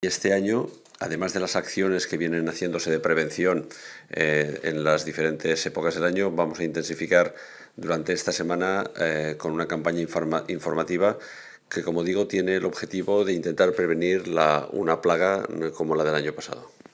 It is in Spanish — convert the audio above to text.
Este año, además de las acciones que vienen haciéndose de prevención eh, en las diferentes épocas del año, vamos a intensificar durante esta semana eh, con una campaña informativa que, como digo, tiene el objetivo de intentar prevenir una plaga como la del año pasado.